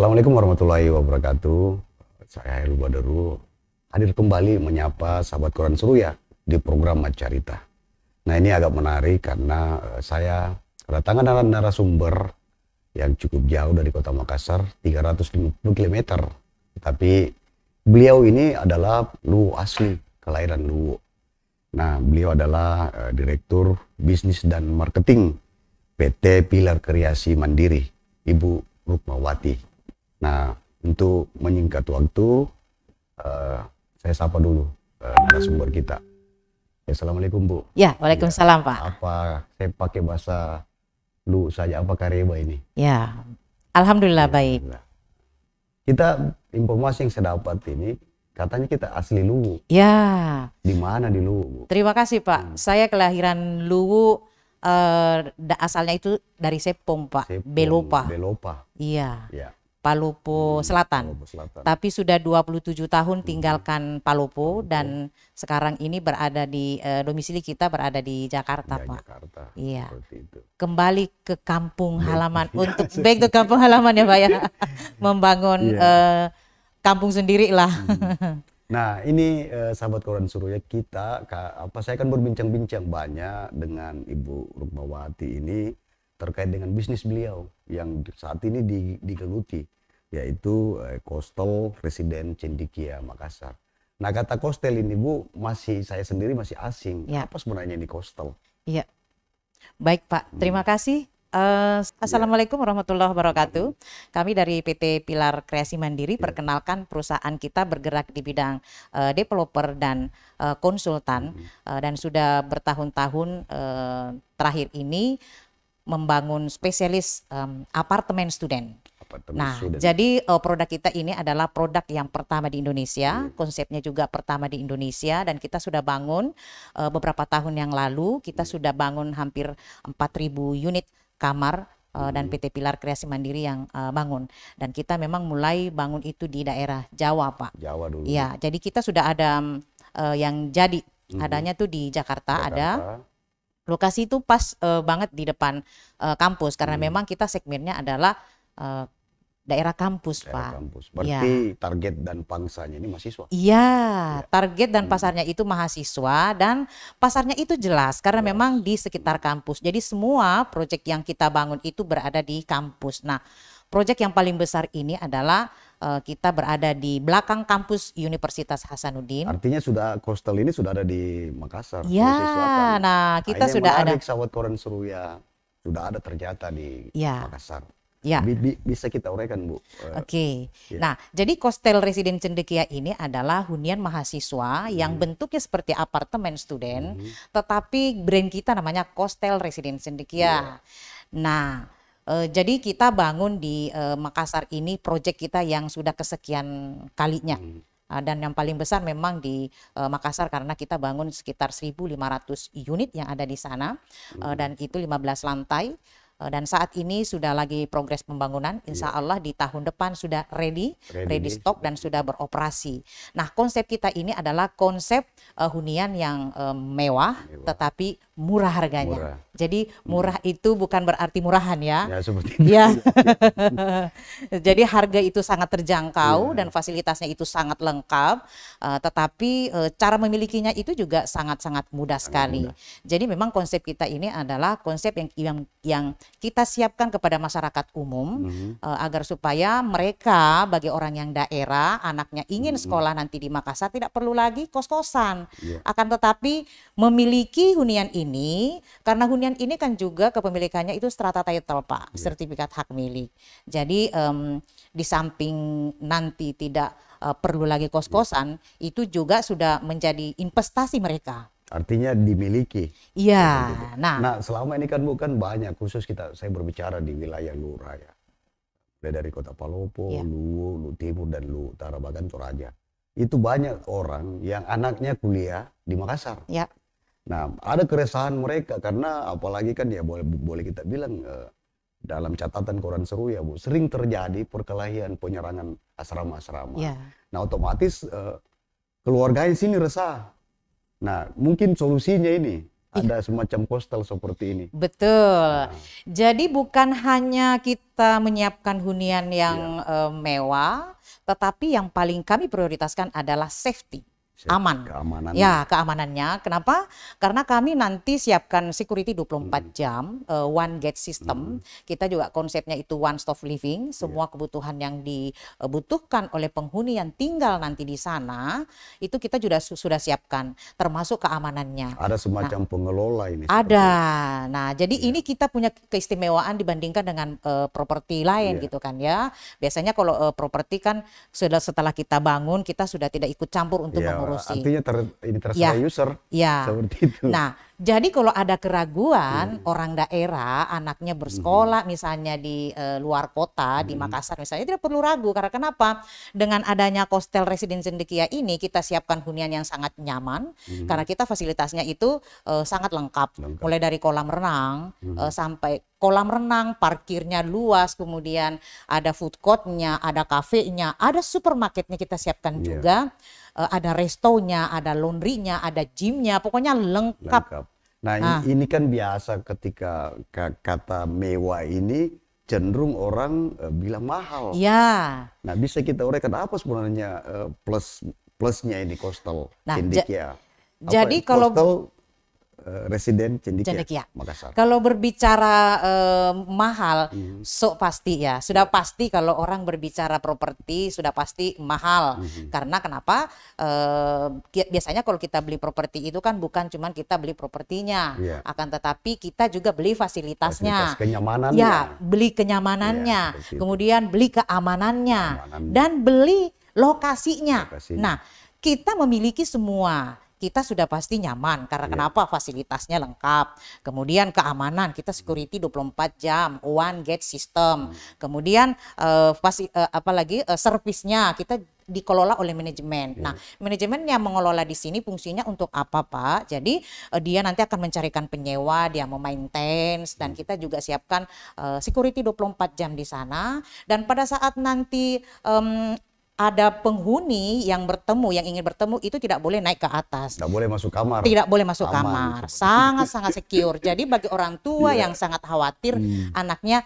Assalamualaikum warahmatullahi wabarakatuh. Saya Heru Badaru hadir kembali menyapa sahabat Quran Suruya di program Macarita. Nah ini agak menarik karena eh, saya kedatangan narasumber yang cukup jauh dari kota Makassar, 350 km. Tapi beliau ini adalah Lu asli, kelahiran Lu. Nah, beliau adalah eh, Direktur Bisnis dan Marketing PT Pilar Kreasi Mandiri, Ibu Rukmawati. Nah, untuk menyingkat waktu, uh, saya sapa dulu uh, narasumber kita. Ya, Assalamualaikum Bu. Ya, Waalaikumsalam ya, Pak. Apa saya pakai bahasa lu saja apa karya ini? Ya, Alhamdulillah ya, baik. Kita informasi yang saya dapat ini katanya kita asli Luwu. Ya. Di mana di Luwu? Terima kasih Pak. Hmm. Saya kelahiran Luwu eh, asalnya itu dari Sepong Pak, Sepong, Belopa. Belopa. Iya. Iya. Palopo hmm, Selatan. Palopo Selatan. Tapi sudah 27 tahun hmm. tinggalkan Palopo dan oh. sekarang ini berada di eh, domisili kita berada di Jakarta, ya, Pak. Jakarta. Iya. Kembali ke kampung halaman ya, untuk ya. baik ke kampung halaman ya, Pak ya. Membangun ya. Eh, kampung sendiri lah. Hmm. Nah, ini eh, sahabat koran Suruh ya kita apa saya akan berbincang-bincang banyak dengan Ibu Rukmawati ini terkait dengan bisnis beliau yang saat ini di, digeluti yaitu eh, Coastal Residen Cendikia Makassar. Nah kata Coastal ini Bu masih saya sendiri masih asing. Ya. Apa sebenarnya ini Coastal? Iya. Baik Pak, hmm. terima hmm. kasih. Uh, Assalamualaikum yeah. warahmatullahi wabarakatuh. Kami dari PT Pilar Kreasi Mandiri yeah. perkenalkan perusahaan kita bergerak di bidang uh, developer dan uh, konsultan -hmm. uh, dan sudah bertahun-tahun uh, terakhir ini membangun spesialis um, apartemen student. Apartment nah, student. jadi uh, produk kita ini adalah produk yang pertama di Indonesia, hmm. konsepnya juga pertama di Indonesia dan kita sudah bangun uh, beberapa tahun yang lalu kita hmm. sudah bangun hampir 4.000 unit kamar eh, dan iya. PT Pilar Kreasi Mandiri yang uh, bangun. Dan kita memang mulai bangun itu di daerah Jawa, Pak. Jawa dulu. Iya, jadi kita sudah ada uh, yang jadi. Mhm. Adanya tuh di Jakarta, Jakarta. ada Lokasi itu pas uh, banget di depan uh, kampus karena hmm. memang kita segmennya adalah uh, daerah kampus, daerah Pak. Kampus. Iya. Berarti ya. target dan pangsanya ini mahasiswa. Iya, ya. target dan hmm. pasarnya itu mahasiswa dan pasarnya itu jelas karena jelas. memang di sekitar hmm. kampus. Jadi semua proyek yang kita bangun itu berada di kampus. Nah, Proyek yang paling besar ini adalah uh, kita berada di belakang kampus Universitas Hasanuddin. Artinya sudah kostel ini sudah ada di Makassar. Ya, nah, nah kita nah, sudah menarik, ada. Sawat Koran Suruya sudah ada ternyata di ya. Makassar. Ya. bisa kita uraikan, Bu. Eh, Oke. Okay. Ya. Nah, jadi Kostel Residen Cendekia ini adalah hunian mahasiswa yang hmm. bentuknya seperti apartemen student, hmm. tetapi brand kita namanya Kostel Residen Cendekia. Ya. Nah, Uh, jadi kita bangun di uh, Makassar ini proyek kita yang sudah kesekian kalinya. Hmm. Uh, dan yang paling besar memang di uh, Makassar karena kita bangun sekitar 1.500 unit yang ada di sana hmm. uh, dan itu 15 lantai dan saat ini sudah lagi progres pembangunan. Iya. Insya Allah di tahun depan sudah ready, ready, ready stok dan sudah beroperasi. Nah konsep kita ini adalah konsep uh, hunian yang um, mewah, mewah, tetapi murah harganya. Murah. Jadi hmm. murah hmm. itu bukan berarti murahan ya. Ya seperti itu. Ya. Jadi harga itu sangat terjangkau ya. dan fasilitasnya itu sangat lengkap, uh, tetapi uh, cara memilikinya itu juga sangat-sangat mudah sekali. mudah. Jadi memang konsep kita ini adalah konsep yang yang, yang kita siapkan kepada masyarakat umum hmm. uh, agar supaya mereka bagi orang yang daerah anaknya ingin hmm. sekolah nanti di Makassar tidak perlu lagi kos-kosan. Ya. Akan tetapi memiliki hunian ini ini karena hunian ini kan juga kepemilikannya itu strata title Pak, yeah. sertifikat hak milik. Jadi um, di samping nanti tidak uh, perlu lagi kos-kosan, yeah. itu juga sudah menjadi investasi mereka. Artinya dimiliki. Iya. Yeah. Gitu. Nah, nah selama ini kan bukan banyak khusus kita saya berbicara di wilayah Lurah ya. Mulai dari Kota Palopo, yeah. Luwu, Lu Timur dan Lu Utara bahkan Toraja. Itu banyak orang yang anaknya kuliah di Makassar. Ya. Nah, ada keresahan mereka karena apalagi kan ya boleh boleh kita bilang eh, dalam catatan koran seru ya Bu, sering terjadi perkelahian penyerangan asrama-asrama. Yeah. Nah, otomatis eh, keluarganya sini resah. Nah, mungkin solusinya ini iya. ada semacam postal seperti ini. Betul. Nah. Jadi bukan hanya kita menyiapkan hunian yang yeah. Iya. uh, mewah, tetapi yang paling kami prioritaskan adalah safety aman. Keamanan. Ya, keamanannya. Kenapa? Karena kami nanti siapkan security 24 hmm. jam, uh, one gate system. Hmm. Kita juga konsepnya itu one stop living, iya. semua yeah. kebutuhan yang dibutuhkan eh, oleh penghuni yang tinggal nanti di sana, itu kita sudah sudah siapkan, termasuk keamanannya. Ada semacam nah, pengelola ini. Ada. Nah, jadi yeah. ini kita punya keistimewaan dibandingkan dengan uh, properti lain yeah. gitu kan ya. Biasanya kalau uh, properti kan sudah setelah kita bangun, kita sudah tidak ikut campur untuk yeah. mengurus Artinya ter, ini terserah ya. user. Ya. Seperti itu. Nah, jadi kalau ada keraguan hmm. orang daerah anaknya bersekolah hmm. misalnya di e, luar kota hmm. di mm-hmm. Makassar misalnya tidak perlu ragu karena kenapa? Dengan adanya Kostel Residen Cendekia ini kita siapkan hunian yang sangat nyaman hmm. karena kita fasilitasnya itu e, sangat lengkap. lengkap. Mulai dari kolam renang hmm. e, sampai kolam renang, parkirnya luas, kemudian ada food courtnya, ada kafenya, ada supermarketnya kita siapkan yeah. juga uh, ada restonya, ada laundrynya, ada gymnya, pokoknya lengkap. lengkap. Nah, nah ini kan biasa ketika kata mewah ini cenderung orang uh, bilang mahal. Ya. Nah, bisa kita uraikan apa sebenarnya uh, plus plusnya ini kostel nah, Indik, ya. jadi kalau Eh, residen Cendekia, Cendekia. Makassar. Kalau berbicara eh, mahal, mm sok pasti ya. Sudah pasti kalau orang berbicara properti sudah pasti mahal. Mm -hmm. Karena kenapa? Eh, biasanya kalau kita beli properti itu kan bukan cuma kita beli propertinya, yeah. akan tetapi kita juga beli fasilitasnya. Fasilitas kenyamanannya. Ya, beli kenyamanannya. Yeah, iya, kemudian beli keamanannya dan beli lokasinya. lokasinya. Nah, kita memiliki semua kita sudah pasti nyaman karena yeah. kenapa fasilitasnya lengkap. Kemudian keamanan kita security 24 jam, one gate system. Hmm. Kemudian uh, fasi, uh, eh, apalagi uh, eh, servisnya kita dikelola oleh manajemen. Yeah. Nah, manajemen yang mengelola di sini fungsinya untuk apa, Pak? Jadi uh, dia nanti akan mencarikan penyewa, dia memaintain hmm. dan kita juga siapkan uh, security 24 jam di sana dan pada saat nanti um, ada penghuni yang bertemu, yang ingin bertemu itu tidak boleh naik ke atas. Tidak boleh masuk kamar. Tidak boleh masuk Aman. kamar. Gitu. Sangat-sangat secure. Jadi bagi orang tua yeah. yang sangat khawatir hmm. anaknya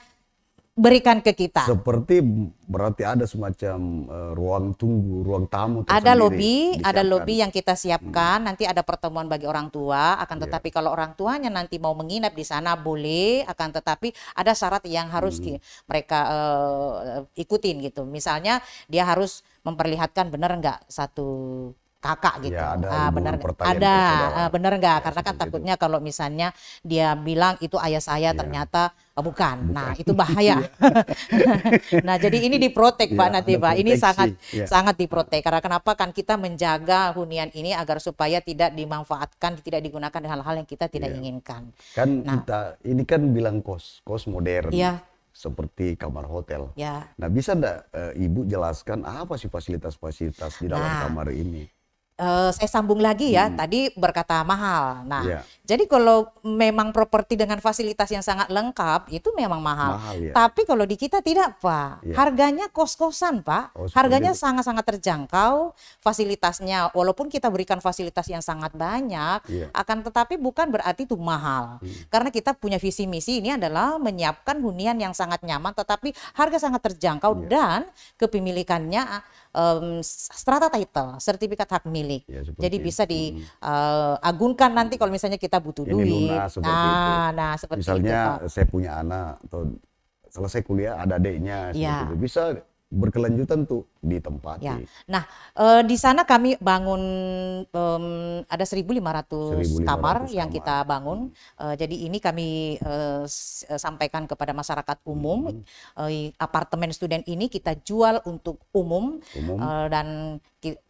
berikan ke kita. Seperti berarti ada semacam uh, ruang tunggu, ruang tamu. Ada lobi, disiapkan. ada lobi yang kita siapkan. Hmm. Nanti ada pertemuan bagi orang tua. Akan iya. tetapi yeah. kalau orang tuanya nanti mau menginap di sana boleh. Akan tetapi ada syarat yang harus hmm. mereka uh, ikutin gitu. Misalnya dia harus memperlihatkan benar nggak satu kakak gitu. Ya, ada ah, benar ada ah, benar nggak? Karena kan takutnya itu. kalau misalnya dia bilang itu ayah saya ya. ternyata oh, bukan. bukan. Nah itu bahaya. Iya. nah jadi ini diprotek ya, pak nanti pak. Ini sangat ya. sangat diprotek. Karena kenapa kan kita menjaga hunian ini agar supaya tidak dimanfaatkan, tidak digunakan hal-hal yang kita tidak ya. inginkan. Kan nah, kita ini kan bilang kos kos modern. Ya seperti kamar hotel. Ya. Nah, bisa enggak e, eh, Ibu jelaskan apa sih fasilitas-fasilitas di dalam nah, kamar ini? uh, saya sambung lagi ya, hmm. tadi berkata mahal. Nah, yeah. jadi kalau memang properti dengan fasilitas yang sangat lengkap itu memang mahal. mahal yeah. Tapi kalau di kita tidak, Pak. Yeah. Harganya kos-kosan, Pak. Oh, Harganya sangat-sangat terjangkau, fasilitasnya walaupun kita berikan fasilitas yang sangat banyak, yeah. akan tetapi bukan berarti itu mahal. Hmm. Karena kita punya visi misi ini adalah menyiapkan hunian yang sangat nyaman tetapi harga sangat terjangkau yeah. dan kepemilikannya um, strata title, sertifikat hak milik. Ya, Jadi bisa diagunkan eh, uh, nanti kalau misalnya kita butuh Ini duit. Lunas, nah, itu. nah seperti misalnya itu. Misalnya saya punya anak atau selesai kuliah ada adiknya, ya. itu bisa berkelanjutan tuh ditempati. Ya. Nah, e, di sana kami bangun um, ada 1.500 kamar 1.500 kamar yang kita bangun. E, jadi ini kami e, sampaikan kepada masyarakat umum. Hmm. E, apartemen student ini kita jual untuk umum, umum. E, dan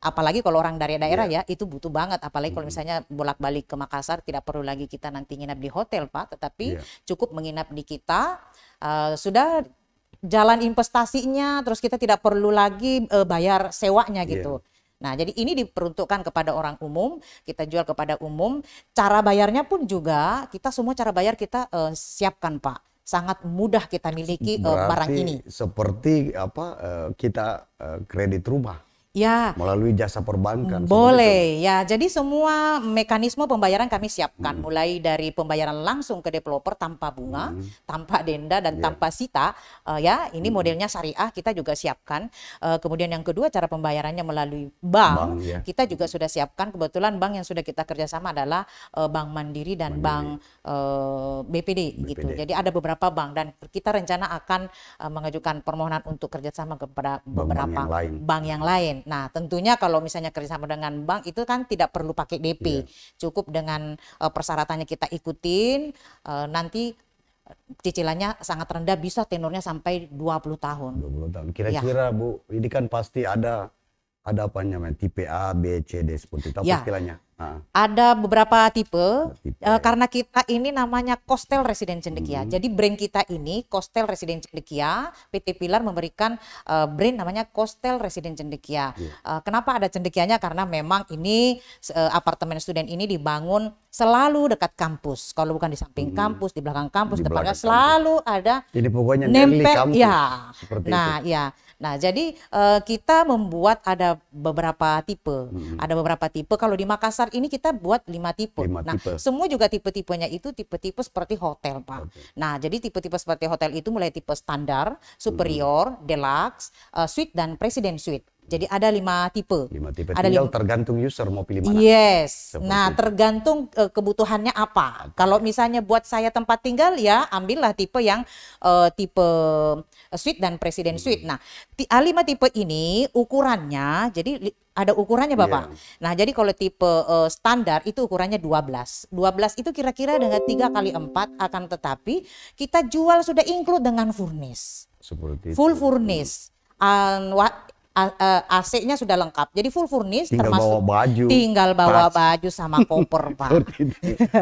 apalagi kalau orang dari daerah yeah. ya itu butuh banget. Apalagi hmm. kalau misalnya bolak-balik ke Makassar tidak perlu lagi kita nanti nginap di hotel Pak, tetapi yeah. cukup menginap di kita. uh, sudah jalan investasinya, terus kita tidak perlu lagi uh, bayar sewanya iya. gitu. Yeah. Nah, jadi ini diperuntukkan kepada orang umum, kita jual kepada umum. Cara bayarnya pun juga kita semua cara bayar kita uh, siapkan, Pak. Sangat mudah kita miliki e, barang ini. Seperti apa uh, kita uh, kredit rumah. Ya. Melalui jasa perbankan. Hmm, boleh, ya. Jadi semua mekanisme pembayaran kami siapkan, hmm. mulai dari pembayaran langsung ke developer tanpa bunga, hmm. tanpa denda dan yeah. tanpa sita, uh, ya. Ini hmm. modelnya syariah kita juga siapkan. Uh, kemudian yang kedua cara pembayarannya melalui bank, bank ya. kita juga sudah siapkan. Kebetulan bank yang sudah kita kerjasama adalah uh, Bank Mandiri dan Mandiri. Bank uh, BPD, BPD gitu. Jadi ada beberapa bank dan kita rencana akan uh, mengajukan permohonan untuk kerjasama kepada beberapa yang Bank yang lain Nah, tentunya kalau misalnya kerjasama dengan bank itu kan tidak perlu pakai DP, yeah. cukup dengan uh, persyaratannya kita ikutin. Uh, nanti eh, cicilannya sangat rendah bisa tenornya sampai 20 tahun. 20 tahun. Kira-kira ya. Bu, ini kan pasti ada ada apa namanya tipe A, B, C, D seperti itu ya. istilahnya? Ada beberapa tipe, eh, tipe uh, karena kita ini namanya Kostel residen Cendekia. Hmm. Jadi brand kita ini Kostel residen Cendekia, PT Pilar memberikan uh, brand namanya Kostel residen Cendekia. Yeah. Ya. Uh, kenapa ada cendekianya? Karena memang ini uh, apartemen student ini dibangun selalu dekat kampus. Kalau bukan di samping hmm. kampus, di belakang kampus, di depannya belakang selalu kampus. ada Jadi pokoknya nempel Ya. nah, itu. ya. Nah, jadi uh, kita membuat ada beberapa tipe. Hmm. Ada beberapa tipe. Kalau di Makassar ini kita buat lima tipe. Lima nah, tipe. semua juga tipe-tipenya itu tipe-tipe seperti hotel, Pak. Okay. Nah, jadi tipe-tipe seperti hotel itu mulai tipe standar, superior, hmm. deluxe, uh, suite dan presiden suite. Jadi ada lima tipe. Lima tipe. Ada Tinggal lima. tergantung user mau pilih mana. Yes. Seperti nah, tergantung uh, kebutuhannya apa. Okay. Kalau misalnya buat saya tempat tinggal ya ambillah tipe yang uh, tipe eh, suite dan presiden suite. Hmm. Nah, a ah, lima tipe ini ukurannya jadi ada ukurannya Bapak. Yeah. Nah, jadi kalau tipe uh, standar itu ukurannya 12. 12 itu kira-kira dengan tiga kali empat akan tetapi kita jual sudah include dengan furnis. Seperti Full furnis. Hmm. AC-nya e, sudah lengkap. Jadi full furnish tinggal termasuk bawa baju, tinggal bawa tas. baju sama koper, Pak.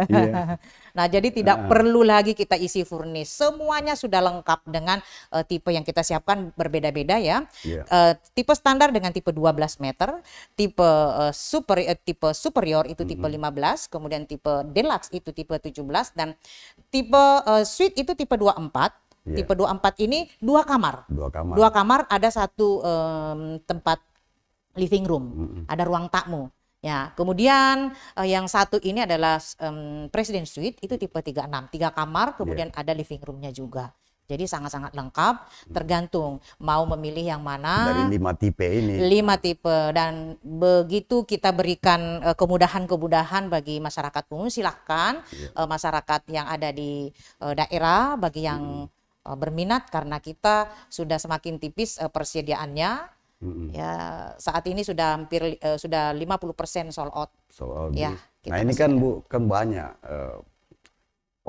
Iya. Nah, jadi tidak uh. perlu lagi kita isi furnis. Semuanya sudah lengkap dengan uh, tipe yang kita siapkan berbeda-beda ya. Yeah. Iya. Uh, tipe standar dengan tipe 12 meter, tipe uh, super uh, tipe superior itu tipe mm -hmm. 15, kemudian tipe deluxe itu tipe 17 dan tipe uh, suite itu tipe 24 Yeah. Tipe 24 ini dua kamar. Dua kamar. Dua kamar ada satu um, tempat living room, mm -hmm. ada ruang tamu. Ya, kemudian uh, yang satu ini adalah um, President Suite itu tipe 36, tiga kamar, iya. kemudian yeah. ada living roomnya juga. Jadi sangat-sangat lengkap, tergantung mau memilih yang mana. Dari lima tipe ini. Lima tipe dan begitu kita berikan eh, kemudahan-kemudahan bagi masyarakat umum, silahkan yeah. Iya. masyarakat yang ada di eh, daerah, bagi yang hmm Eh, berminat karena kita sudah semakin tipis eh, persediaannya Mm-hmm. Ya, saat ini sudah hampir uh, sudah 50% sold out. Sold out. Ya, nah, ini kan Bu kan banyak uh,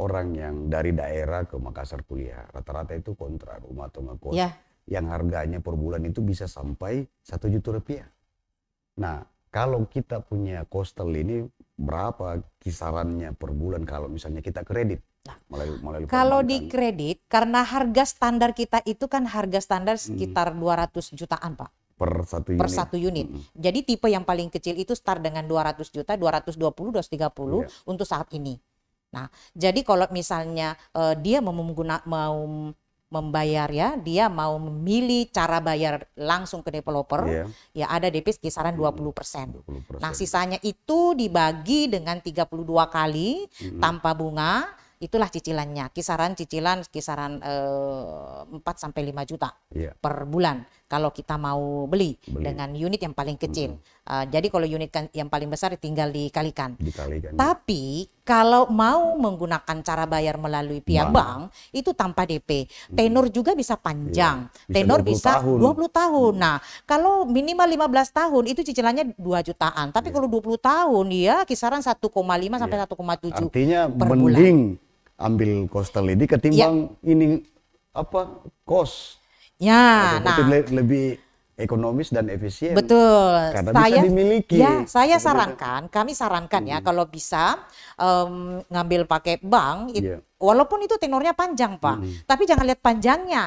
orang yang dari daerah ke Makassar kuliah. Rata-rata itu kontra rumah atau ngekos yeah. yang harganya per bulan itu bisa sampai satu juta rupiah. Nah, kalau kita punya kostel ini berapa kisarannya per bulan kalau misalnya kita kredit? Nah, mulai mulai Kalau di kredit karena harga standar kita itu kan harga standar sekitar hmm. 200 jutaan, Pak. Per satu unit. Per satu unit. Hmm. Jadi tipe yang paling kecil itu start dengan 200 juta, 220, 230 yeah. untuk saat ini. Nah, jadi kalau misalnya uh, dia mau mau membayar ya, dia mau memilih cara bayar langsung ke developer, yeah. ya ada DP kisaran 20%. Hmm. persen. Nah, sisanya itu dibagi dengan 32 kali mm -hmm. tanpa bunga itulah cicilannya kisaran cicilan kisaran eh, 4 sampai 5 juta yeah. per bulan kalau kita mau beli, beli. dengan unit yang paling kecil. Hmm. Uh, jadi kalau unit kan yang paling besar tinggal dikalikan. dikalikan. Tapi kalau mau menggunakan cara bayar melalui pihak bank, bank itu tanpa DP. Tenor juga bisa panjang. yeah. Bisa Tenor 20 bisa tahun. 20 tahun. Nah, kalau minimal 15 tahun itu cicilannya 2 jutaan. Tapi yeah. kalau 20 tahun ya kisaran 1,5 sampai yeah. 1,7 Artinya per mending bulan ambil coastal ini ketimbang ya. ini apa cost. Ya, nah, Le lebih ekonomis dan efisien. Betul. Karena saya, bisa dimiliki. Ya, saya sarankan, kami sarankan ya, hmm. ya kalau bisa um, ngambil pakai bank, it, ya. walaupun itu tenornya panjang pak, hmm. tapi jangan lihat panjangnya.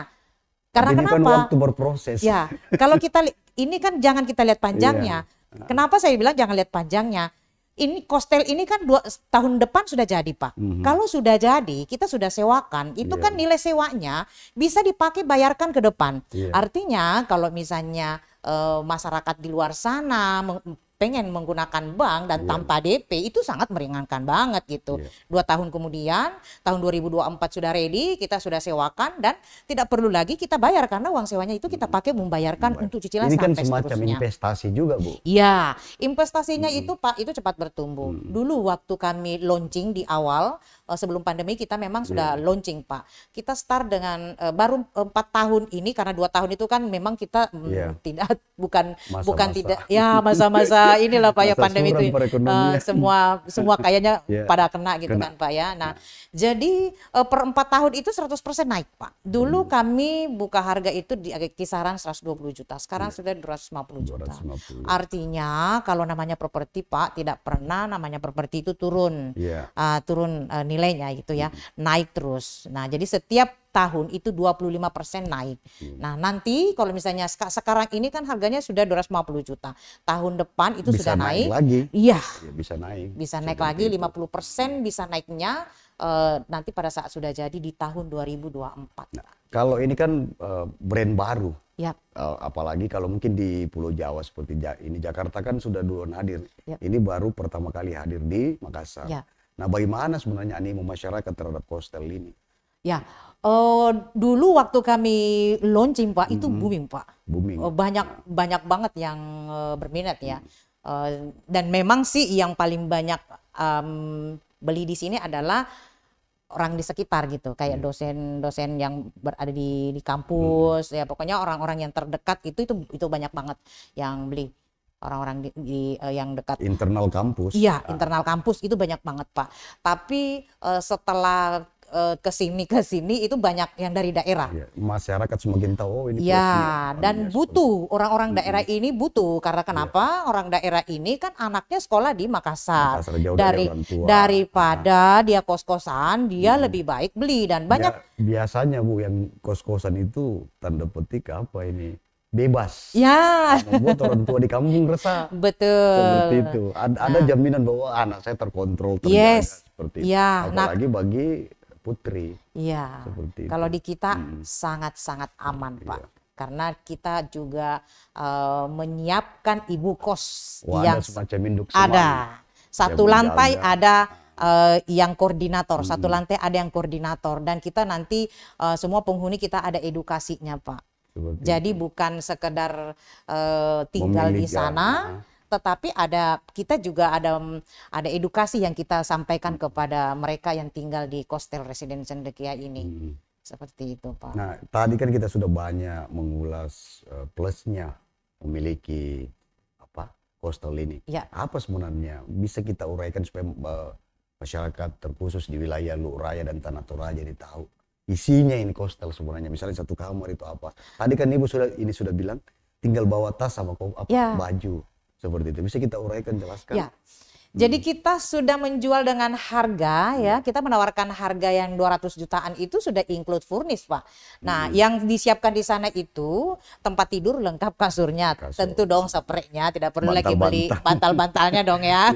Karena ini kan kenapa? Kan waktu berproses. Ya, kalau kita ini kan jangan kita lihat panjangnya. Yeah. Kenapa saya bilang jangan lihat panjangnya? ini kostel ini kan dua tahun depan sudah jadi pak. Mm -hmm. Kalau sudah jadi kita sudah sewakan, itu yeah. kan nilai sewanya bisa dipakai bayarkan ke depan. Yeah. Artinya kalau misalnya uh, masyarakat di luar sana pengen menggunakan bank dan yeah. tanpa DP itu sangat meringankan banget gitu. Yeah. Dua tahun kemudian tahun 2024 sudah ready, kita sudah sewakan dan tidak perlu lagi kita bayar karena uang sewanya itu kita hmm. pakai membayarkan untuk cicilan Ini kan sampai kan semacam investasi juga bu. Iya, investasinya hmm. itu pak itu cepat bertumbuh. Hmm. Dulu waktu kami launching di awal eh, sebelum pandemi kita memang iya. sudah launching pak. Kita start dengan eh, baru eh, empat tahun ini karena dua tahun itu kan memang kita mm, yeah. tidak bukan masa -masa. bukan tidak ya masa-masa uh, inilah Pak ya pandemi itu uh, semua semua kayaknya yeah. pada kena gitu kena. kan Pak ya. Nah, ya. jadi uh, per 4 tahun itu 100% naik Pak. Dulu hmm. kami buka harga itu di kisaran 120 juta, sekarang yeah. sudah 250 juta. 250. Artinya kalau namanya properti Pak tidak pernah namanya properti itu turun. Yeah. Ya. Uh, turun uh, nilainya gitu ya. Hmm. Naik terus. Nah, jadi setiap tahun itu 25% naik. Hmm. Nah, nanti kalau misalnya sekarang ini kan harganya sudah 250 juta. Tahun depan itu bisa sudah naik. naik lagi. Iya. Ya, bisa naik. Bisa naik lagi itu. 50% bisa naiknya uh, nanti pada saat sudah jadi di tahun 2024. Nah, kalau ini kan uh, brand baru. Ya. Uh, apalagi kalau mungkin di Pulau Jawa seperti ini Jakarta kan sudah duluan hadir. Iya. Ini baru pertama kali hadir di Makassar. Iya. Nah, bagaimana sebenarnya animo masyarakat terhadap Kostel ini? Ya, uh, dulu waktu kami launching Pak itu mm -hmm. booming Pak. Booming. Uh, banyak banyak banget yang uh, berminat ya. Uh, dan memang sih yang paling banyak um, beli di sini adalah orang di sekitar gitu kayak hmm. dosen-dosen yang berada di di kampus hmm. ya pokoknya orang-orang yang terdekat itu itu itu banyak banget yang beli orang-orang di, di uh, yang dekat internal kampus iya ah. internal kampus itu banyak banget pak tapi uh, setelah uh, ke sini ke sini itu banyak yang dari daerah. Ya, masyarakat semakin tahu oh ini. Iya, ya, dan iya, butuh orang-orang daerah ini butuh karena iya. kenapa ya. orang daerah ini kan anaknya sekolah di Makassar. Makassar jauh dari dari daripada nah. dia kos-kosan, dia hmm. lebih baik beli dan banyak ya, biasanya Bu yang kos-kosan itu tanda petik apa ini? bebas. Ya. Membuat orang tua di kampung resah. Betul. Seperti itu. Ada, nah. jaminan bahwa anak saya terkontrol, terjaga yes. seperti itu. Ya. Apalagi nah. bagi putri. Iya. Kalau di kita hmm. sangat-sangat hmm. aman, hmm, Pak. Iya. Karena kita juga uh, menyiapkan ibu kos Wah, yang ada semacam ya? induk ya. Ada. Satu lantai ada uh, eh, yang koordinator, hmm. satu lantai ada yang koordinator dan kita nanti uh, semua penghuni kita ada edukasinya, Pak. Seperti Jadi itu. bukan sekedar uh, tinggal Memiliki di sana. Ya tetapi ada kita juga ada mm, ada edukasi yang kita sampaikan hmm. kepada mereka yang tinggal di kostel Residence Cendekia ini. Hmm. Seperti itu, Pak. Nah, tadi kan kita sudah banyak mengulas uh, plusnya memiliki apa kostel ini. Ya. Apa sebenarnya bisa kita uraikan supaya uh, masyarakat terkhusus di wilayah Luraya dan Tanah Toraja jadi tahu isinya ini kostel sebenarnya. Misalnya satu kamar itu apa? Tadi kan Ibu sudah ini sudah bilang tinggal bawa tas sama apa ya. baju. Seperti itu. Bisa kita uraikan, jelaskan? Ya. Jadi kita sudah menjual dengan harga ya, hmm. kita menawarkan harga yang 200 jutaan itu sudah include furnis, Pak. Nah, hmm. yang disiapkan di sana itu tempat tidur lengkap kasurnya, Kasur. tentu dong spraynya, tidak perlu Bantal -bantal. lagi beli bantal-bantalnya dong ya. Iya.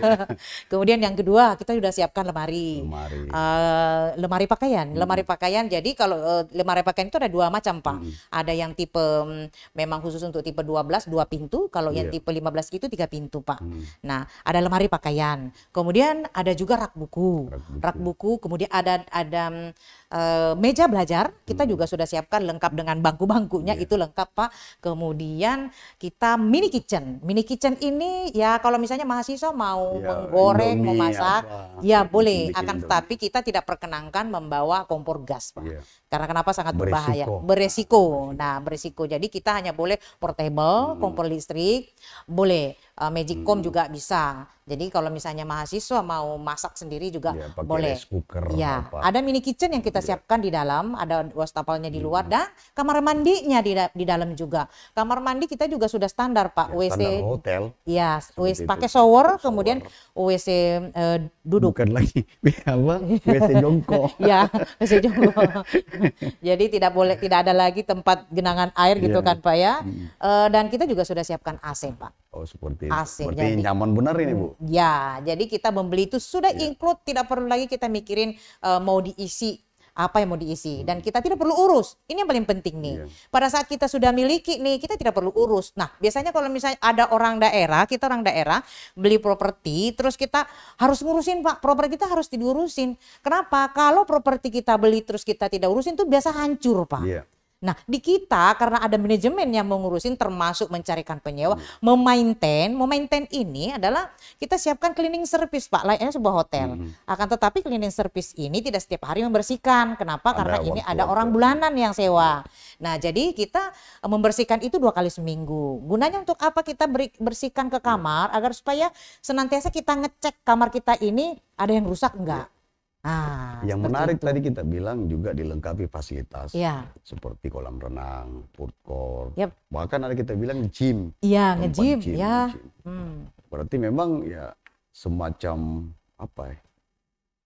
Kemudian yang kedua, kita sudah siapkan lemari. Lemari. Uh, lemari pakaian, hmm. lemari pakaian. Jadi kalau uh, lemari pakaian itu ada dua macam, Pak. Hmm. Ada yang tipe um, memang khusus untuk tipe 12 dua pintu, kalau yeah. yang iya. tipe 15 itu tiga pintu, Pak. Hmm. Nah, ada lemari pakaian pakaian. Kemudian ada juga rak buku. Rak buku, rak buku kemudian ada ada uh, meja belajar. Kita hmm. juga sudah siapkan lengkap dengan bangku-bangkunya yeah. itu lengkap Pak. Kemudian kita mini kitchen. Mini kitchen ini ya kalau misalnya mahasiswa mau yeah, menggoreng, mau memasak, ya boleh. Akan tetapi kita tidak perkenankan membawa kompor gas Pak. Yeah. Karena kenapa sangat berbahaya, beresiko. Nah, beresiko. Jadi kita hanya boleh portable, hmm. kompor listrik, boleh uh, eh, magicom hmm. juga bisa. Jadi kalau misalnya mahasiswa mau masak sendiri juga ya, boleh. cooker ya, apa. ada mini kitchen yang kita ya. siapkan di dalam, ada wastafelnya di luar hmm. dan kamar mandinya di, da di dalam juga. Kamar mandi kita juga sudah standar Pak ya, WC. Standar hotel. Ya, WC pakai shower, shower, kemudian WC uh, eh, duduk. Bukan lagi apa? WC jongkok. ya, WC jongkok. Jadi tidak boleh tidak ada lagi tempat genangan air yeah. gitu iya. kan Pak ya. Hmm. Uh, dan kita juga sudah siapkan AC Pak. Oh seperti AC. Seperti jadi, nyaman benar ini Bu. Ya, jadi kita membeli itu sudah yeah. include tidak perlu lagi kita mikirin uh, mau diisi apa yang mau diisi dan kita tidak perlu urus. Ini yang paling penting nih. Iya. Pada saat kita sudah miliki nih, kita tidak perlu urus. Nah, biasanya kalau misalnya ada orang daerah, kita orang daerah beli properti, terus kita harus ngurusin Pak, properti kita harus diurusin. Kenapa? Kalau properti kita beli terus kita tidak urusin itu biasa hancur, Pak. Yeah. Nah, di kita karena ada manajemen yang mengurusin termasuk mencarikan penyewa, hmm. memaintain, memaintain ini adalah kita siapkan cleaning service, Pak. Lainnya sebuah hotel. Hmm. Akan tetapi cleaning service ini tidak setiap hari membersihkan. Kenapa? Ada karena ini ada orang bulanan yang sewa. Hmm. Nah, jadi kita eh, membersihkan itu dua kali seminggu. Gunanya untuk apa kita beri, bersihkan ke hmm. kamar hmm. agar supaya senantiasa kita ngecek kamar kita ini ada yang rusak enggak? Hmm Ah, yang menarik itu. tadi kita bilang juga dilengkapi fasilitas ya. seperti kolam renang, food court, yep. bahkan ada kita bilang gym. Iya, nge-gym ya. Hmm. Berarti memang ya semacam apa ya?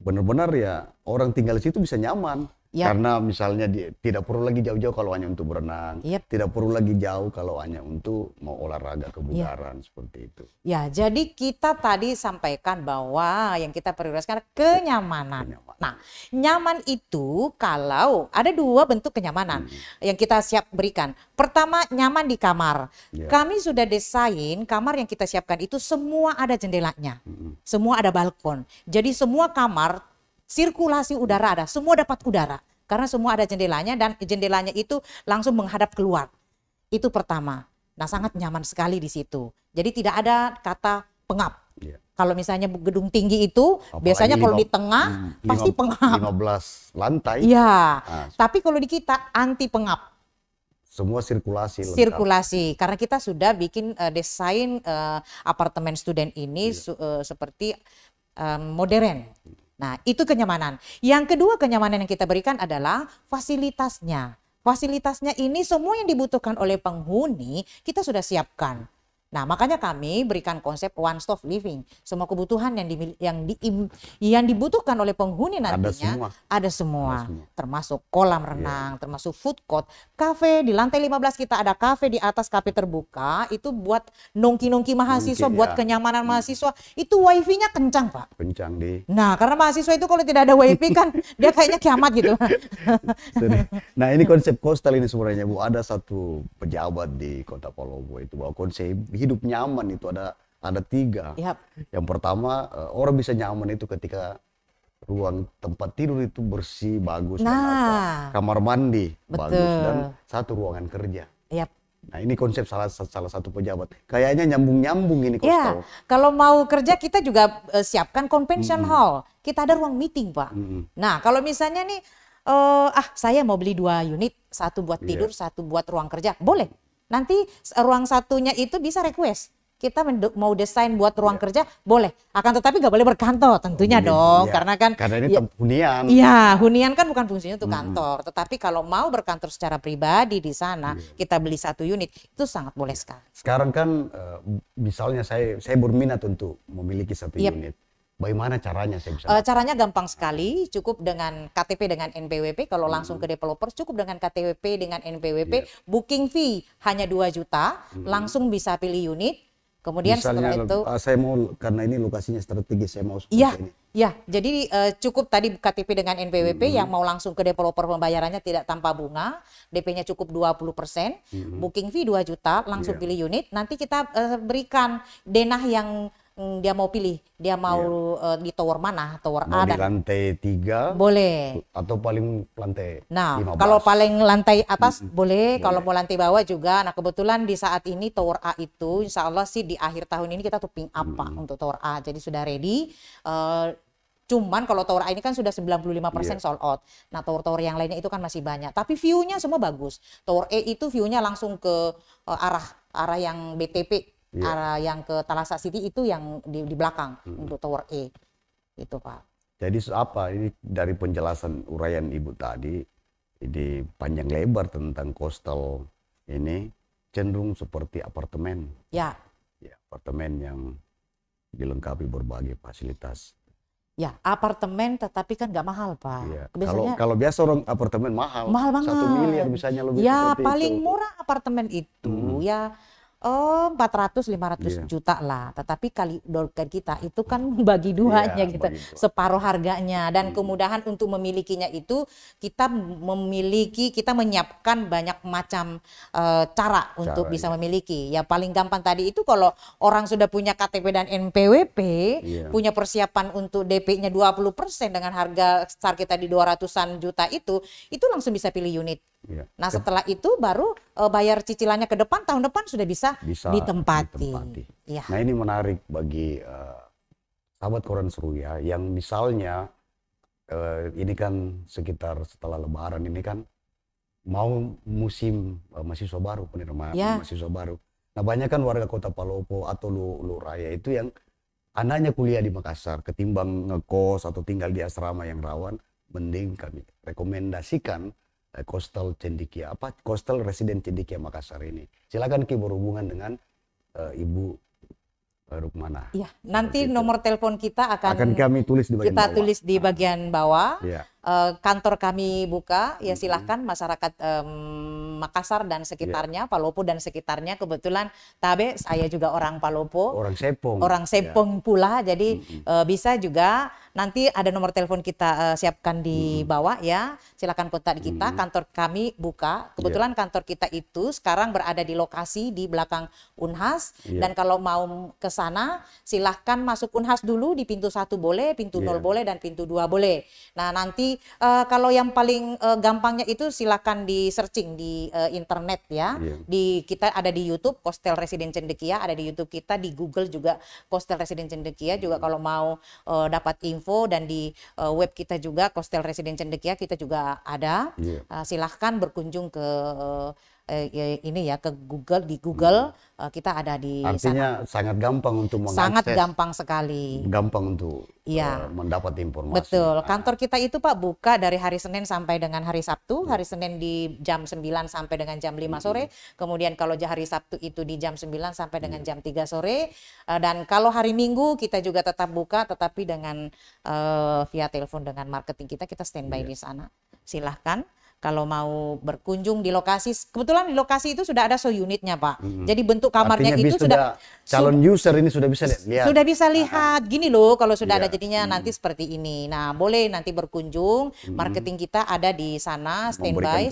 Benar-benar ya orang tinggal di situ bisa nyaman. Yep. Iya. Karena misalnya di, tidak perlu lagi jauh-jauh kalau hanya untuk berenang, yep. Iya. tidak perlu lagi jauh kalau hanya untuk mau olahraga kebugaran iya. yep. seperti itu. Ya, jadi kita tadi sampaikan bahwa yang kita prioritaskan kenyamanan. kenyamanan. Nah, nyaman itu kalau ada dua bentuk kenyamanan hmm. yang kita siap berikan. Pertama, nyaman di kamar. Yep. Ya. Kami sudah desain kamar yang kita siapkan itu semua ada jendelanya, hmm. semua ada balkon. Jadi semua kamar sirkulasi udara ada, semua dapat udara. Karena semua ada jendelanya dan jendelanya itu langsung menghadap keluar. Itu pertama. Nah sangat nyaman sekali di situ. Jadi tidak ada kata pengap. Yeah. Kalau misalnya gedung tinggi itu Apalagi biasanya kalau di tengah lima, pasti pengap. 15 lantai. Iya. Nah. Tapi kalau di kita anti pengap. Semua sirkulasi. Lengkap. Sirkulasi. Karena kita sudah bikin uh, desain uh, apartemen student ini yeah. su, uh, seperti uh, modern. Iya. Nah, itu kenyamanan. Yang kedua kenyamanan yang kita berikan adalah fasilitasnya. Fasilitasnya ini semua yang dibutuhkan oleh penghuni kita sudah siapkan. Nah, makanya kami berikan konsep one stop living. Semua kebutuhan yang di, yang di, yang dibutuhkan oleh penghuni nantinya ada semua. Ada semua, termasuk kolam iya. renang, yeah. termasuk food court, kafe di lantai 15 kita ada kafe di atas kafe terbuka itu buat nongki-nongki mahasiswa, Mungkin, buat ya. kenyamanan hmm. mahasiswa. Itu wifi-nya kencang, Pak. Kencang di Nah, karena mahasiswa itu kalau tidak ada wifi kan dia kayaknya kiamat gitu. nah, ini konsep kostal ini sebenarnya Bu. Ada satu pejabat di Kota Palopo itu bahwa konsep hidup nyaman itu ada ada tiga. Yep. Yang pertama eh, orang bisa nyaman itu ketika ruang tempat tidur itu bersih bagus nah, apa. kamar mandi betul. bagus dan satu ruangan kerja. Yep. Nah ini konsep salah salah satu pejabat. Kayaknya nyambung nyambung ini ya, kalau Kalau mau kerja kita juga uh, siapkan convention mm -hmm. hall. Kita ada ruang meeting pak. Mm -hmm. Nah kalau misalnya nih uh, ah saya mau beli dua unit, satu buat iya. tidur, yeah. satu buat ruang kerja, boleh. Nanti ruang satunya itu bisa request. Kita mau desain buat ruang ya. kerja boleh, akan tetapi nggak boleh berkantor tentunya oh, dong, ya. karena kan karena ini ya, hunian. Iya, hunian kan bukan fungsinya untuk kantor, tetapi kalau mau berkantor secara pribadi di sana, ya. kita beli satu unit itu sangat boleh iya. sekali. Sekarang kan eh, misalnya saya saya berminat untuk memiliki satu ya. unit Bagaimana caranya saya bisa? Uh, caranya gampang sekali, cukup dengan KTP dengan NPWP. Kalau hmm. langsung ke developer cukup dengan KTP dengan NPWP. Yeah. Booking fee hanya 2 juta, hmm. langsung bisa pilih unit. Kemudian Misalnya, setelah itu ah, saya mau karena ini lokasinya strategis saya mau Iya. iya. jadi uh, cukup tadi KTP dengan NPWP -hmm. yang mau langsung ke developer pembayarannya tidak tanpa bunga, DP-nya cukup 20%, mm -hmm. booking fee 2 juta, langsung yeah. pilih unit. Nanti kita uh, berikan denah yang Hmm, dia mau pilih dia mau yeah. Iya. uh, di tower mana tower mau A dan di lantai tiga boleh atau paling lantai nah 15. kalau paling lantai atas mm -hmm. boleh. kalau mau lantai bawah juga nah kebetulan di saat ini tower A itu insya Allah sih di akhir tahun ini kita topping apa mm -hmm. untuk tower A jadi sudah ready uh, Cuman kalau tower A ini kan sudah 95% yeah. Iya. sold out. Nah, tower-tower yang lainnya itu kan masih banyak. Tapi view-nya semua bagus. Tower E itu view-nya langsung ke uh, arah arah yang BTP yeah. arah yang ke Talasa City itu yang di, di belakang hmm. untuk Tower E itu Pak. Jadi apa ini dari penjelasan uraian Ibu tadi di panjang lebar tentang coastal ini cenderung seperti apartemen. Ya. Ya, apartemen yang dilengkapi berbagai fasilitas. Ya, apartemen tetapi kan nggak mahal, Pak. Ya. kalau kalau biasa orang apartemen mahal. Mahal banget. Satu miliar misalnya lebih Ya, paling itu. murah apartemen itu hmm. ya Oh, 400 500 yeah. juta lah. Tetapi kali dolar kita itu kan bagi duanya yeah, gitu. Bagi Separuh harganya dan hmm. kemudahan untuk memilikinya itu kita memiliki kita menyiapkan banyak macam uh, cara, cara untuk bisa iya. memiliki. Ya paling gampang tadi itu kalau orang sudah punya KTP dan NPWP, yeah. punya persiapan untuk DP-nya 20% dengan harga start kita di 200-an juta itu, itu langsung bisa pilih unit Ya. Nah setelah itu baru uh, bayar cicilannya ke depan tahun depan sudah bisa, bisa ditempati. ditempati. Ya. Nah ini menarik bagi uh, sahabat koran ya yang misalnya uh, ini kan sekitar setelah Lebaran ini kan mau musim uh, mahasiswa baru penerima ya. mahasiswa baru. Nah banyak kan warga kota Palopo atau Lu, itu yang anaknya kuliah di Makassar ketimbang ngekos atau tinggal di asrama yang rawan mending kami rekomendasikan Eh, Coastal Cendikia apa Coastal Resident Cendikia Makassar ini. Silakan Ki berhubungan dengan uh, Ibu eh, Rukmana. Iya, nanti Seperti nomor telepon kita akan akan kami tulis di bagian kita bawah. tulis di bagian bawah. Ya. Uh, kantor kami buka, ya silahkan masyarakat um, Makassar dan iya. sekitarnya, yeah. Palopo dan sekitarnya. Kebetulan Tabe saya juga orang Palopo. Orang Sepong. Orang iya. Sepong yeah. pula. Jadi mm -hmm. uh, bisa juga nanti ada nomor telepon kita uh, siapkan di mm -hmm. bawah ya. Silakan kontak kita. Mm -hmm. Kantor kami buka. Iya. Kebetulan yeah. kantor kita itu sekarang berada di lokasi di belakang Unhas yeah. dan kalau mau ke sana silahkan masuk Unhas dulu di pintu satu boleh, pintu nol yeah. boleh dan pintu dua boleh. Nah, nanti uh, kalau yang paling uh, gampangnya itu silahkan di searching di uh, internet ya. Yeah. Di kita ada di YouTube Kostel Residen Cendekia, ada di YouTube kita, di Google juga Kostel Residen Cendekia iya. juga kalau mau uh, dapat info dan di uh, web kita juga Kostel Residen Cendekia kita juga ada. Yeah. Iya. Uh, silahkan berkunjung ke uh, eh, ya, ini ya ke Google di Google hmm. Eh, kita ada di Artinya sana. sangat gampang untuk mengakses. Sangat gampang sekali. Gampang untuk ya. uh, mendapat informasi. Betul. Nah. Kantor kita itu Pak buka dari hari Senin sampai dengan hari Sabtu. Hmm. Hari Senin di jam 9 sampai dengan jam 5 sore. Hmm. Kemudian kalau hari Sabtu itu di jam 9 sampai dengan iya. jam 3 sore uh, dan kalau hari Minggu kita juga tetap buka tetapi dengan uh, via telepon dengan marketing kita kita standby hmm. di sana. Silahkan kalau mau berkunjung di lokasi kebetulan di lokasi itu sudah ada so unitnya pak hmm. jadi bentuk kamarnya Artinya itu sudah, calon user ini sudah bisa lihat sudah bisa lihat gini loh kalau sudah yeah. ada iya. jadinya hmm. nanti seperti ini nah boleh nanti berkunjung hmm. marketing kita ada di sana standby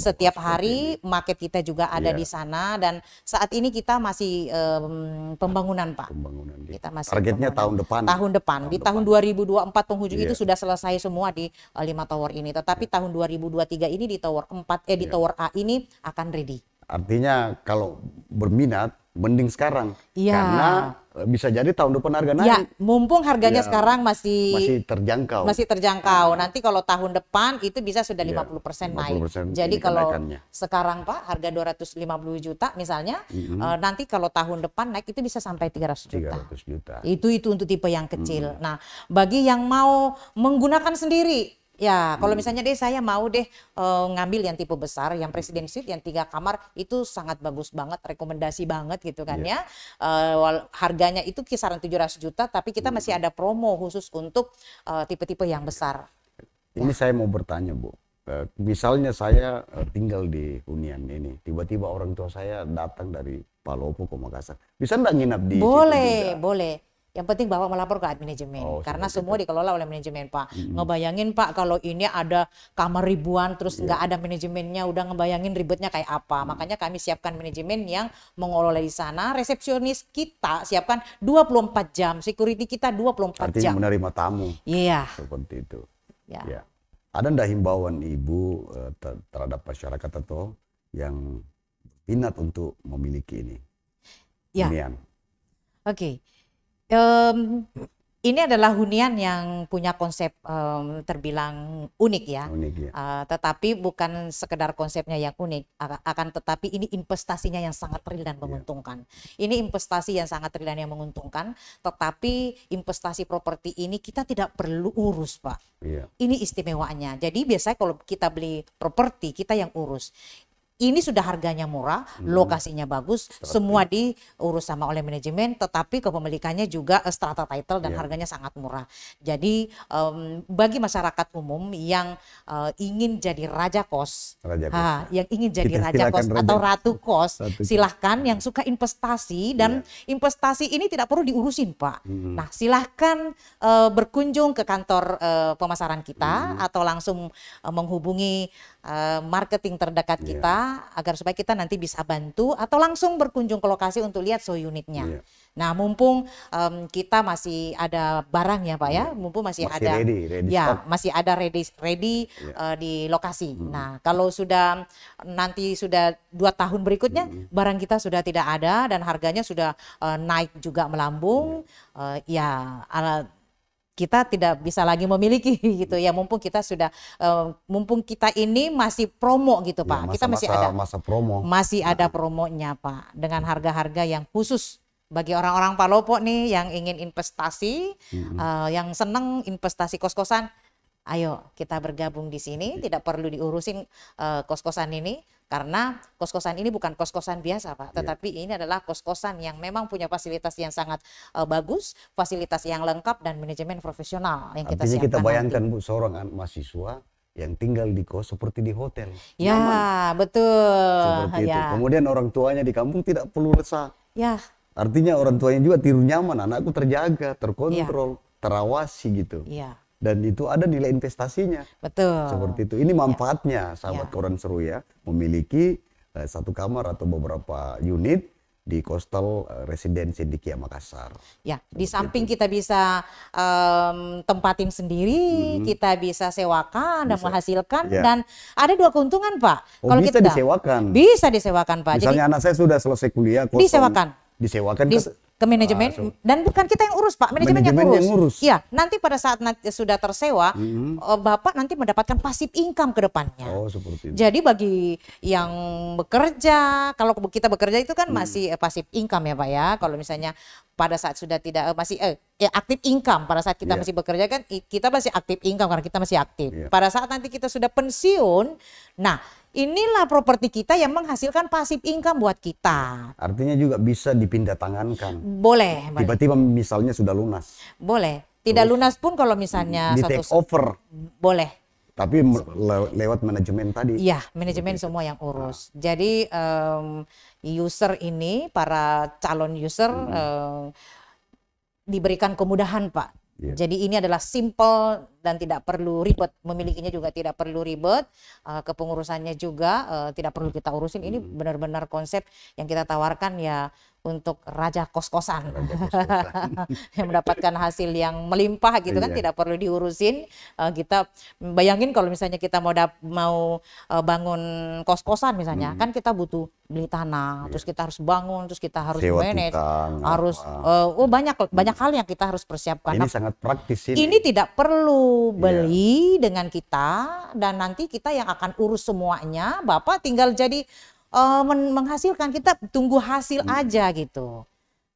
setiap hari ini. market kita juga ada yeah. di sana dan saat ini kita masih um, pembangunan pak pembangunan kita masih targetnya pembangunan. tahun depan tahun depan tahun di depan. tahun 2024 penghujung yeah. itu iya. sudah selesai semua di uh, lima tower ini tetapi iya. tahun 2023 3 ini di tower 4 eh di yeah. tower A ini akan ready. Artinya kalau berminat mending sekarang ya. karena eh, bisa jadi tahun depan harga ya, naik. Ya, mumpung harganya ya, sekarang masih masih terjangkau. Masih terjangkau. Nanti kalau tahun depan itu bisa sudah ya, 50% persen naik. Jadi kalau sekarang Pak harga 250 juta misalnya, mm -hmm. uh, nanti kalau tahun depan naik itu bisa sampai 300 juta. 300 juta. Itu itu untuk tipe yang kecil. Mm -hmm. Nah, bagi yang mau menggunakan sendiri Ya, kalau hmm. misalnya deh saya mau deh uh, ngambil yang tipe besar, yang presiden suite, yang tiga kamar itu sangat bagus banget, rekomendasi banget gitu kan yeah. ya. Uh, harganya itu kisaran 700 juta, tapi kita hmm. masih ada promo khusus untuk eh, tipe-tipe uh, yang besar. Ini ya. saya mau bertanya bu, uh, misalnya saya tinggal di hunian ini, tiba-tiba orang tua saya datang dari Palopo ke Makassar, bisa nggak nginap di? Boleh, boleh yang penting bawa melapor ke manajemen oh, karena semua itu. dikelola oleh manajemen, Pak. hmm Ngebayangin Pak kalau ini ada kamar ribuan terus iya. nggak yeah. ada manajemennya, udah ngebayangin ribetnya kayak apa. Mm. Makanya kami siapkan manajemen yang mengelola di sana, resepsionis kita siapkan 24 jam, security kita 24 Artinya jam. menerima tamu. Iya. Yeah. Seperti itu. Iya. Yeah. Yeah. Ada ndak himbauan Ibu eh, terhadap masyarakat atau yang minat untuk memiliki ini? Iya. Oke. Okay Um, ini adalah hunian yang punya konsep um, terbilang unik ya. Unik ya. Uh, tetapi bukan sekedar konsepnya yang unik, akan tetapi ini investasinya yang sangat real dan iya. menguntungkan. Yeah. Ini investasi yang sangat real dan yang menguntungkan, tetapi investasi properti ini kita tidak perlu urus, Pak. Yeah. Ini istimewanya. Jadi biasanya kalau kita beli properti, kita yang urus ini sudah harganya murah, hmm. lokasinya bagus, semua diurus sama oleh manajemen, tetapi kepemilikannya juga eh, strata title dan yeah. harganya sangat murah. Jadi um, bagi masyarakat umum yang uh, ingin jadi raja kos, raja kos. Ha, ya. yang ingin jadi Kita raja kos raja. atau ratu kos, silahkan yang hmm. suka investasi dan yeah. investasi ini tidak perlu diurusin pak. Hmm. Nah silahkan uh, berkunjung ke kantor uh, pemasaran kita hmm. atau langsung uh, menghubungi Eh, marketing terdekat yeah. kita agar supaya kita nanti bisa bantu atau langsung berkunjung ke lokasi untuk lihat show unitnya. Yeah. Nah, mumpung um, kita masih ada barang ya, Pak ya, iya. mumpung masih, masih ada ready, ready ya, stock. masih ada ready ready yeah. Iya. uh, di lokasi. Hmm. Nah, kalau sudah nanti sudah dua tahun berikutnya hmm. barang kita sudah tidak ada dan harganya sudah uh, naik juga melambung, yeah. Iya. uh, ya. Ala, kita tidak bisa lagi memiliki gitu ya mumpung kita sudah uh, mumpung kita ini masih promo gitu ya, Pak. Ya, masa, kita masih masa, ada masa promo. Masih nah. ada promonya Pak dengan harga-harga yang khusus bagi orang-orang Palopo nih yang ingin investasi mm -hmm. uh, yang seneng investasi kos-kosan ayo kita bergabung di sini, tidak perlu diurusin uh, kos-kosan ini karena kos-kosan ini bukan kos-kosan biasa, Pak, iya. tetapi yeah. ini adalah kos-kosan yang memang punya fasilitas yang sangat uh, bagus, fasilitas yang lengkap dan manajemen profesional yang kita Artinya siapkan. kita bayangkan nanti. Bu seorang mahasiswa yang tinggal di kos seperti di hotel. Ya, Nyaman. betul. Seperti ya. itu. Kemudian orang tuanya di kampung tidak perlu resah. Ya. Artinya orang tuanya juga tidur nyaman, anakku terjaga, terkontrol, ya. terawasi gitu. Ya dan itu ada nilai investasinya. Betul. Seperti itu. Ini ya. manfaatnya ya. sahabat ya. koran seru ya, memiliki uh, satu kamar atau beberapa unit di Coastal eh, Residence di Kia Makassar. Ya, Seperti di samping kita bisa um, tempatin sendiri, hmm. kita bisa sewakan bisa. dan menghasilkan ya. dan ada dua keuntungan, Pak. Oh, Kalau bisa kita disewakan. Bisa disewakan, Pak. Misalnya Jadi anak saya sudah selesai kuliah, kosong, disewakan. Disewakan Dis, ke manajemen so. dan bukan kita yang urus Pak, manajemen, manajemen yang, urus. Iya, nanti pada saat nanti sudah tersewa, mm -hmm. Bapak nanti mendapatkan pasif income ke depannya. Oh, seperti itu. Jadi bagi yang bekerja, kalau kita bekerja itu kan mm. masih eh, pasif income ya Pak ya. Kalau misalnya pada saat sudah tidak eh, masih eh ya aktif income pada saat kita yeah. masih bekerja kan kita masih aktif income karena kita masih aktif. Yeah. Pada saat nanti kita sudah pensiun, nah inilah properti kita yang menghasilkan pasif income buat kita. Artinya juga bisa dipindah tangankan. Boleh. Tiba-tiba misalnya sudah lunas. Boleh. Tidak Terus lunas pun kalau misalnya di satu take over. Boleh. Tapi le lewat manajemen tadi. Iya, manajemen semua yang urus. Nah. Jadi um, user ini para calon user hmm. um, diberikan kemudahan, Pak Yeah. Jadi ini adalah simple dan tidak perlu ribet. Memilikinya juga tidak perlu ribet. Uh, kepengurusannya juga uh, tidak perlu kita urusin. Ini hmm. benar-benar konsep yang kita tawarkan ya untuk raja kos-kosan kos yang mendapatkan hasil yang melimpah gitu kan iya. tidak perlu diurusin uh, kita bayangin kalau misalnya kita mau dap mau uh, bangun kos-kosan misalnya hmm. kan kita butuh beli tanah iya. terus kita harus bangun terus kita harus Sewa manage tukang, harus uh, oh banyak banyak hal yang kita harus persiapkan ini nah, sangat praktis ini. ini tidak perlu iya. beli iya. dengan kita dan nanti kita yang akan urus semuanya bapak tinggal jadi uh, menghasilkan kita tunggu hasil hmm. aja gitu.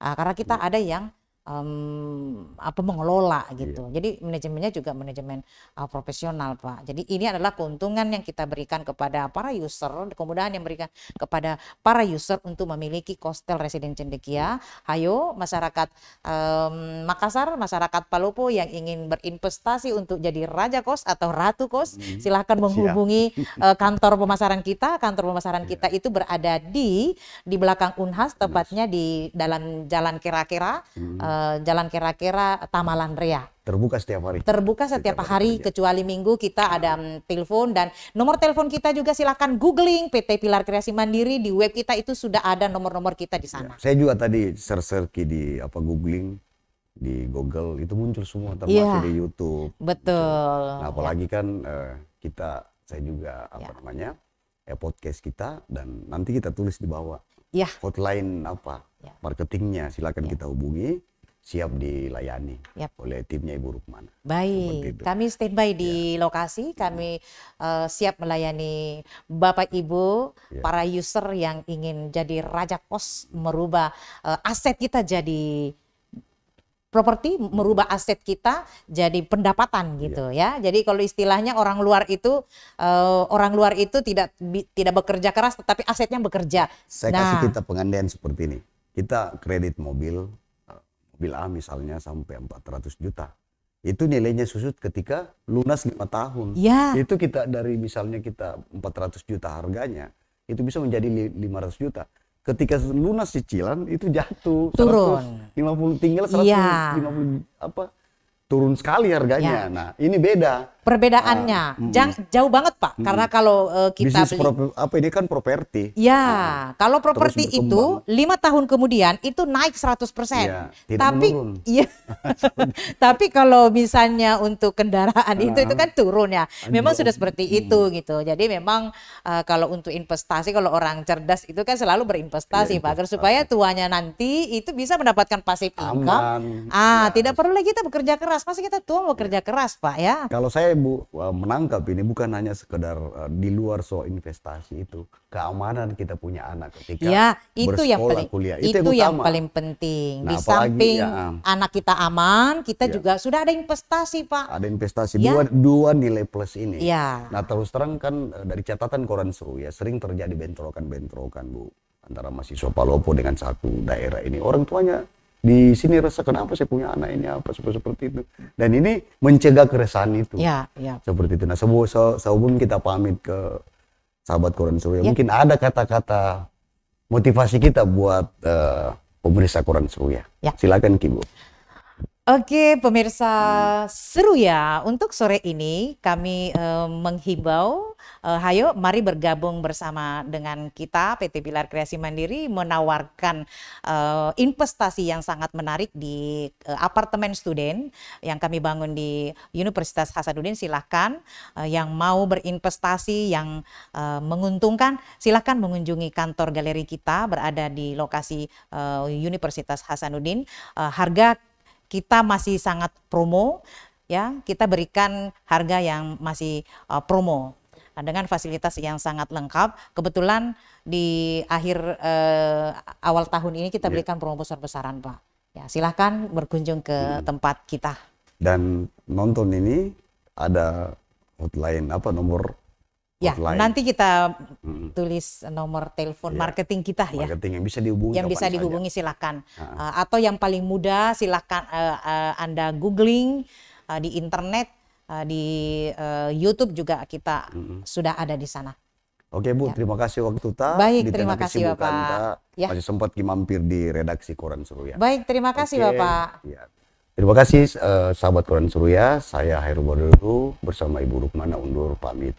Nah, karena kita hmm. ada yang um, apa mengelola gitu. Iya. Jadi manajemennya juga manajemen uh, profesional, Pak. Jadi ini adalah keuntungan yang kita berikan kepada para user, kemudahan yang berikan kepada para user untuk memiliki kostel residen cendekia. Hayo masyarakat um, Makassar, masyarakat Palopo yang ingin berinvestasi untuk jadi raja kos atau ratu kos, mm -hmm. silahkan menghubungi uh, kantor pemasaran kita. Kantor pemasaran yeah. kita itu berada di di belakang Unhas tepatnya di dalam Jalan Kira-kira mm -hmm. Eh, Eh, jalan Kera-Kera Tamalan Ria Terbuka setiap hari. Terbuka setiap, setiap hari, hari kecuali minggu kita ada mm, telepon dan nomor telepon kita juga silakan googling PT Pilar Kreasi Mandiri di web kita itu sudah ada nomor-nomor kita di sana. Ya, saya juga tadi serserki di apa googling di Google itu muncul semua termasuk ya, di YouTube. Betul. Gitu. Nah, apalagi ya. kan uh, kita saya juga apa ya. namanya eh, podcast kita dan nanti kita tulis di bawah ya. hotline apa ya. marketingnya silakan ya. kita hubungi siap dilayani yep. oleh timnya Ibu Rukmana. Baik, kami standby di ya. lokasi, iya. kami uh, siap melayani Bapak Ibu, ya. para user yang ingin jadi raja pos, merubah uh, aset kita jadi properti merubah aset kita jadi pendapatan gitu iya. ya. Jadi kalau istilahnya orang luar itu uh, orang luar itu tidak bi, tidak bekerja keras tetapi asetnya bekerja. Saya nah, kasih kita pengandaian seperti ini. Kita kredit mobil bila misalnya sampai 400 juta itu nilainya susut ketika lunas lima tahun. Ya. Itu kita dari misalnya kita 400 juta harganya, itu bisa menjadi 500 juta. Ketika lunas cicilan itu jatuh turun 150 tinggal 150 ya. apa turun sekali harganya. Ya. Nah, ini beda perbedaannya ah, mm, jauh banget pak mm, karena kalau uh, kita beli pro, apa ini kan properti ya ah, kalau properti itu lima tahun kemudian itu naik 100% ya, tapi ya, tapi kalau misalnya untuk kendaraan ah, itu itu ah. kan turun ya memang Aduh. sudah seperti itu gitu jadi memang uh, kalau untuk investasi kalau orang cerdas itu kan selalu berinvestasi ya, pak agar supaya tuanya nanti itu bisa mendapatkan pasif income ah ya. tidak perlu lagi kita bekerja keras pasti kita tua mau kerja keras pak ya kalau saya bu menangkap ini bukan hanya sekedar uh, di luar soal investasi itu keamanan kita punya anak ketika ya, itu bersekolah yang paling, kuliah itu, itu yang, yang paling penting nah, di samping ya, ah. anak kita aman kita ya. juga sudah ada investasi pak ada investasi ya. dua dua nilai plus ini ya. nah terus terang kan eh, dari catatan koran seru ya sering terjadi bentrokan bentrokan bu antara mahasiswa Palopo dengan satu daerah ini orang tuanya di sini rasa kenapa saya punya anak ini apa seperti seperti itu dan ini mencegah keresahan itu ya, ya. seperti itu nah sebelum sebelum kita pamit ke sahabat Koran Surya ya. mungkin ada kata-kata motivasi kita buat uh, pemirsa Koran Surya ya. silakan Kibu Oke, pemirsa hmm. seru ya. Untuk sore ini kami eh, menghimbau, eh, hayo mari bergabung bersama dengan kita PT Pilar Kreasi Mandiri menawarkan eh, investasi yang sangat menarik di eh, apartemen student yang kami bangun di Universitas Hasanuddin. Silahkan eh, yang mau berinvestasi yang eh, menguntungkan, silahkan mengunjungi kantor galeri kita berada di lokasi eh, Universitas Hasanuddin. Eh, harga kita masih sangat promo ya kita berikan harga yang masih uh, promo uh, dengan fasilitas yang sangat lengkap kebetulan di akhir uh, awal tahun ini kita ya. berikan yeah. promo besar-besaran pak ya silahkan berkunjung ke hmm. tempat kita dan nonton ini ada hotline apa nomor Ya, hotline. nanti kita tulis nomor telepon ya. marketing kita ya. Marketing yang bisa dihubungi. Yang bisa dihubungi silakan. Eh, atau yang paling mudah silakan uh, uh, Anda googling uh, di internet, uh, di uh, YouTube juga kita hmm. sudah ada di sana. Oke Bu, ya. terima kasih waktu ta. Baik, di terima kasih Bapak. Ta, ya. Masih sempat mampir di redaksi Koran Suruya. Baik, terima kasih Oke. Bapak. Ya. Terima kasih uh, sahabat Koran Suruya, saya Hairul Bodoro bersama Ibu Rukmana undur pamit.